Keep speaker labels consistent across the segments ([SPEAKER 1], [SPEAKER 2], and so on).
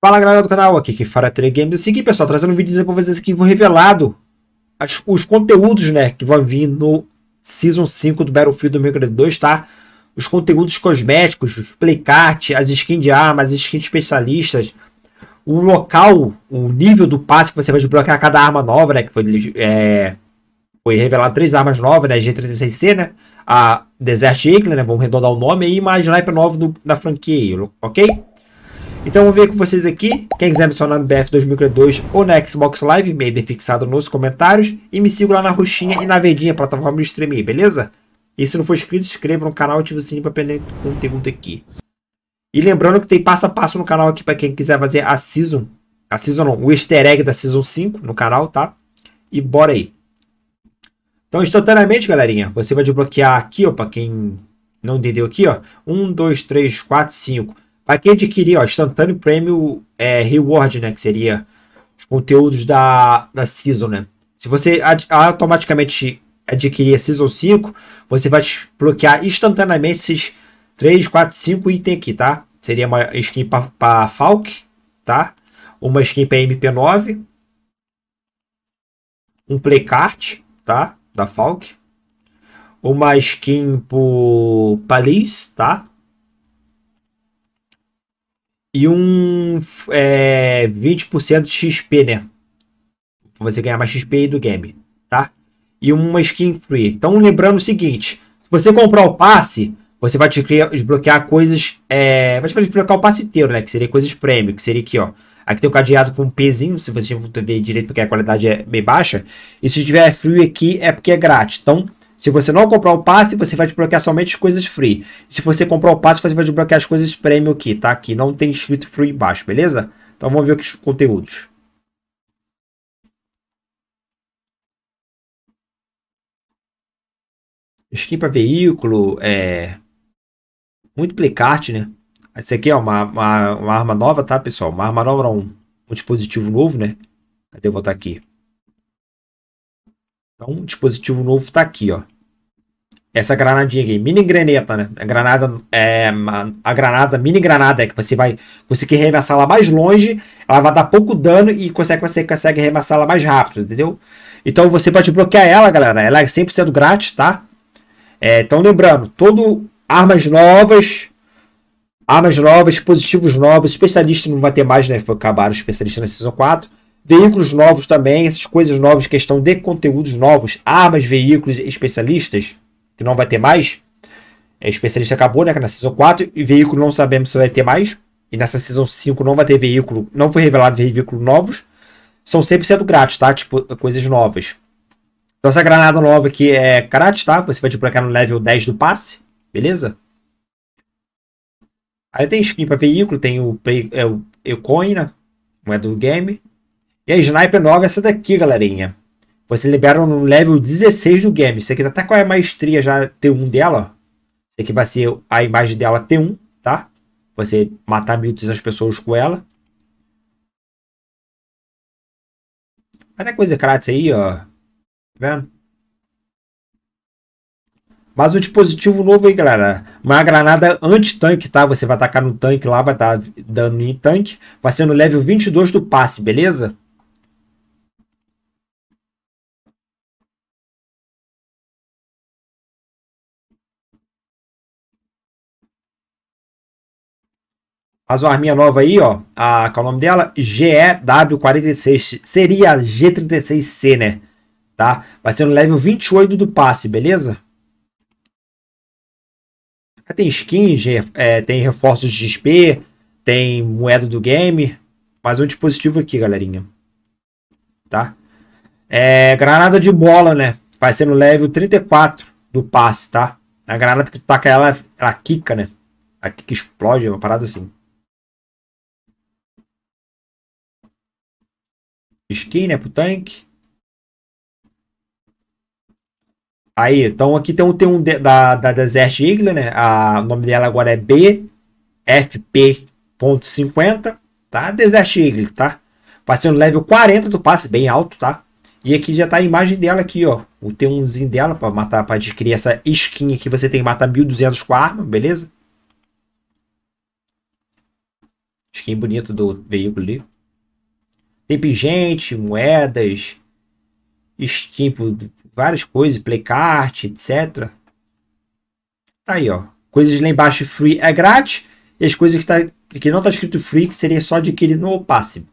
[SPEAKER 1] Fala galera do canal, aqui que 3 é Games. É o seguinte pessoal, trazendo um vídeo para vocês aqui, vou revelado as, os conteúdos né, que vão vir no Season 5 do Battlefield 2042, tá? Os conteúdos cosméticos, os playcart, as skins de armas, as skins especialistas, o local, o nível do passe que você vai desbloquear cada arma nova, né? Que foi, é, foi revelado três armas novas, né? G36C, né? A Desert Eagle, né? Vamos arredondar o nome aí, mais sniper é novo do, da franquia, ok? Então vou ver com vocês aqui. Quem quiser me adicionar no BF 2002 ou na Xbox Live, meia dê fixado nos comentários. E me siga lá na roxinha e na verdinha, plataforma de streaming, beleza? E se não for inscrito, inscreva no canal e ative o sininho para perder conteúdo aqui. E lembrando que tem passo a passo no canal aqui para quem quiser fazer a Season. A Season não, o easter egg da Season 5 no canal, tá? E bora aí. Então, instantaneamente, galerinha, você vai desbloquear aqui, ó, para quem não entendeu aqui, ó. 1, 2, 3, 4, 5 para quem adquirir, ó, instantâneo prêmio é, reward, né? Que seria os conteúdos da, da Season, né? Se você ad automaticamente adquirir a Season 5, você vai desbloquear instantaneamente esses 3, 4, 5 itens aqui, tá? Seria uma skin para Falk, tá? Uma skin para MP9. Um playcart, tá? Da Falk. Uma skin para Liz, tá? e um é, 20% de XP, né? Você ganhar mais XP do game, tá? E uma skin free. Então, lembrando o seguinte: se você comprar o passe, você vai te desbloquear coisas. É, vai te fazer desbloquear o passe inteiro, né? Que seria coisas prêmio, que seria aqui, ó. Aqui tem um cadeado com um pezinho, se você não ver direito, porque a qualidade é bem baixa. E se tiver free aqui, é porque é grátis. Então, se você não comprar o passe, você vai desbloquear somente as coisas free. Se você comprar o passe, você vai desbloquear as coisas premium que tá aqui. Não tem escrito free embaixo, beleza? Então vamos ver os conteúdos. Skin para veículo, é... Multiplicarte, né? Esse aqui é uma, uma, uma, arma nova, tá, pessoal? Uma arma nova, um, um dispositivo novo, né? Cadê eu botar aqui? Então, um dispositivo novo está aqui, ó. Essa granadinha aqui, mini graneta, né? A granada, é, a granada, mini granada, é que você vai conseguir arremessar lá mais longe, ela vai dar pouco dano e consegue, você consegue arremessar lá mais rápido, entendeu? Então você pode bloquear ela, galera. Ela é 100% grátis, tá? É, então lembrando, todo armas novas, armas novas, dispositivos novos, especialista não vai ter mais, né? Acabaram os especialistas na Season 4 veículos novos também, essas coisas novas, questão de conteúdos novos, armas, veículos, especialistas, que não vai ter mais. É, especialista acabou, né? É na Season 4, e veículo não sabemos se vai ter mais. E nessa Season 5 não vai ter veículo, não foi revelado veículo novos. São 100% grátis, tá? Tipo, coisas novas. Então essa granada nova aqui é grátis, tá? Você vai debloquear no level 10 do passe, beleza? Aí tem skin para veículo, tem o, play, é, o, é o coin, né? Moeda do game. E a Sniper Nova é essa daqui, galerinha. Você libera no level 16 do game. Isso aqui tá até com é a maestria já T1 dela. Isso aqui vai ser a imagem dela T1, tá? Você matar as pessoas com ela. Até coisa grátis aí, ó. Tá vendo? Mas o dispositivo novo aí, galera. Uma é granada anti-tanque, tá? Você vai atacar no tanque lá, vai estar tá dando em tanque. Vai ser no level 22 do passe, beleza? A uma arminha nova aí, ó. A, qual é o nome dela? GEW46. Seria G36C, né? Tá? Vai ser no level 28 do passe, beleza? Tem skin, é, tem reforços de XP, tem moeda do game. Mais um dispositivo aqui, galerinha. Tá? É, granada de bola, né? Vai ser no level 34 do passe, tá? A granada que taca ela, ela quica, né? A que explode, uma parada assim. skin, né? Pro tanque. Aí, então aqui tem um, tem um de, da, da Desert Eagle, né? A, o nome dela agora é BFP.50, tá? Desert Eagle, tá? Passei no level 40 do passe, bem alto, tá? E aqui já tá a imagem dela aqui, ó. O t 1 zinho dela para matar, para adquirir essa skin aqui. Você tem que matar 1200 com a arma, beleza? Skin bonito do veículo ali. Tem pingente, moedas, tipo, várias coisas, playcard, etc. Tá aí, ó. Coisas lá embaixo free é grátis. E as coisas que, tá, que não tá escrito free, que seria só adquirir no passe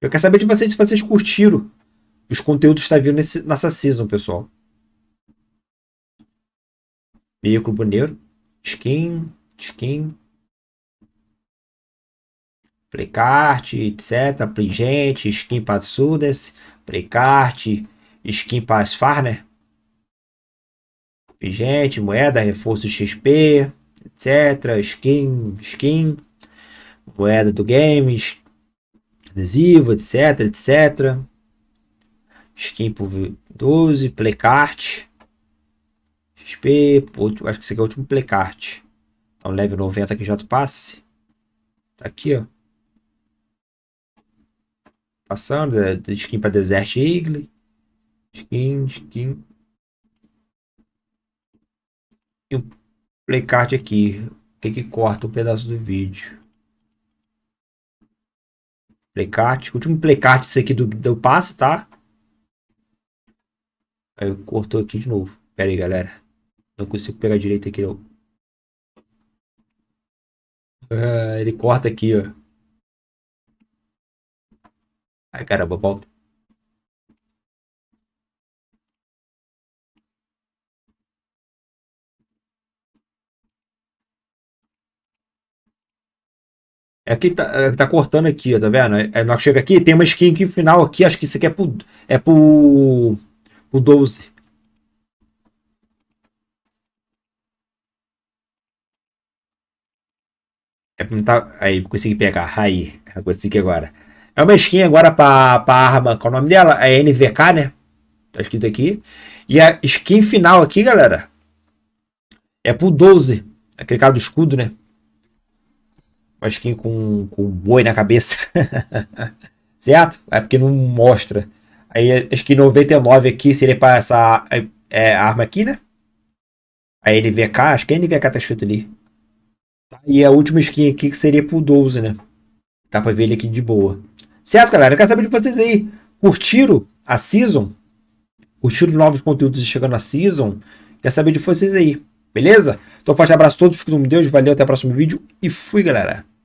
[SPEAKER 1] Eu quero saber de vocês se vocês curtiram os conteúdos que está vindo nesse, nessa season, pessoal. Veículo boneiro Skin, skin. Precart, etc. Pringente, skin para Sudes, Precart, skin para Farner. Né? Pringente, moeda, reforço XP, etc. Skin, skin, moeda do games, adesivo, etc, etc. Skin por 12, Plecart. XP, acho que esse aqui é o último Plecart. Tá então, level 90 que já passe. Tá aqui, ó. Passando, é, skin pra Desert Eagle. Skin, skin. E o playcard aqui. que que corta um pedaço do vídeo? Playcard. O último playcard isso aqui do, do passe, tá? Aí cortou aqui de novo. Pera aí, galera. Não consigo pegar direito aqui, não. Uh, ele corta aqui, ó. Ai, caramba, volta. É que tá, é, tá cortando aqui, ó, tá vendo? É, é, nós chega aqui, tem uma skin que final aqui, acho que isso aqui é pro, é pro, pro 12. É, tá, aí, consegui pegar, aí, consegui agora. É uma skin agora para a arma, qual é o nome dela? É NVK, né? Tá escrito aqui. E a skin final aqui, galera, é pro 12. Aquele cara do escudo, né? Uma skin com, com boi na cabeça. certo? É porque não mostra. Aí a skin 99 aqui seria para essa é, é, arma aqui, né? A NVK, acho que a é NVK tá escrito ali. Tá, e a última skin aqui que seria pro 12, né? Dá pra ver ele aqui de boa. Certo, galera? Eu quero saber de vocês aí. Curtiram a Season? Curtiram novos conteúdos chegando na Season? Quer saber de vocês aí, beleza? Então, forte abraço a todos, fique com Deus, valeu, até o próximo vídeo e fui, galera!